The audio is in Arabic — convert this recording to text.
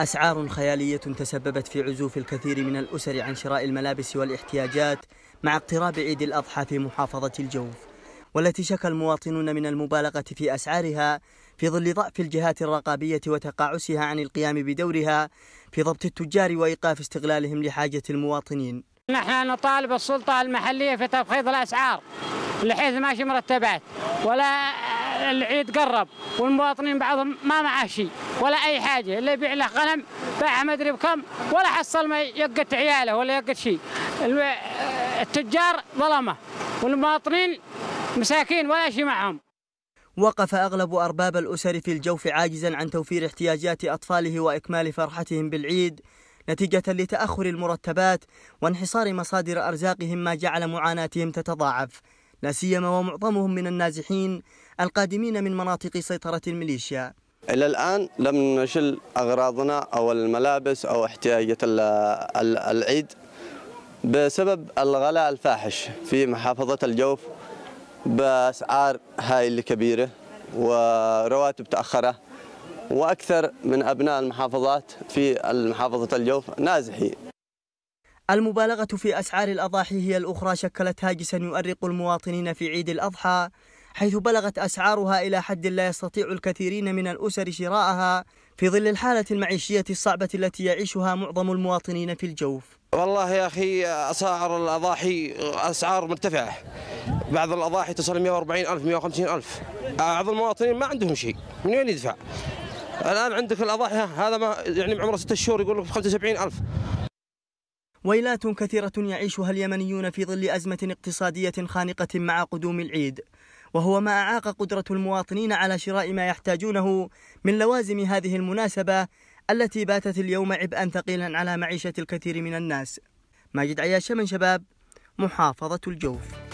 أسعار خيالية تسببت في عزوف الكثير من الأسر عن شراء الملابس والاحتياجات مع اقتراب عيد الأضحى في محافظة الجوف والتي شكى المواطنون من المبالغة في أسعارها في ظل ضعف الجهات الرقابية وتقاعسها عن القيام بدورها في ضبط التجار وإيقاف استغلالهم لحاجة المواطنين نحن نطالب السلطة المحلية في تفخيض الأسعار لحيث ماشي مرتبات ولا العيد قرب والمواطنين بعضهم ما معه شيء ولا اي حاجه اللي يبيع له غنم باعها ما ادري بكم ولا حصل ما يقت عياله ولا يقت شيء التجار ظلمه والمواطنين مساكين ولا شيء معهم وقف أغلب أرباب الأسر في الجوف عاجزا عن توفير احتياجات أطفاله وإكمال فرحتهم بالعيد نتيجة لتأخر المرتبات وانحصار مصادر أرزاقهم ما جعل معاناتهم تتضاعف لا سيما ومعظمهم من النازحين القادمين من مناطق سيطرة الميليشيا إلى الآن لم نشل أغراضنا أو الملابس أو احتياجات العيد بسبب الغلاء الفاحش في محافظة الجوف بأسعار هائلة كبيرة ورواتب تأخرة وأكثر من أبناء المحافظات في محافظة الجوف نازحين المبالغة في أسعار الأضاحي هي الأخرى شكلت هاجسا يؤرق المواطنين في عيد الأضحى حيث بلغت أسعارها إلى حد لا يستطيع الكثيرين من الأسر شراءها في ظل الحالة المعيشية الصعبة التي يعيشها معظم المواطنين في الجوف والله يا أخي أسعار الأضاحي أسعار مرتفعة بعض الأضاحي تصل 140 ألف 150 ألف بعض المواطنين ما عندهم شيء من وين يدفع الآن عندك الأضاحي هذا ما يعني عمره 6 شهور يقول لك 75 ألف ويلات كثيرة يعيشها اليمنيون في ظل أزمة اقتصادية خانقة مع قدوم العيد وهو ما أعاق قدرة المواطنين على شراء ما يحتاجونه من لوازم هذه المناسبة التي باتت اليوم عبئا ثقيلا على معيشة الكثير من الناس ماجد عياشة من شباب محافظة الجوف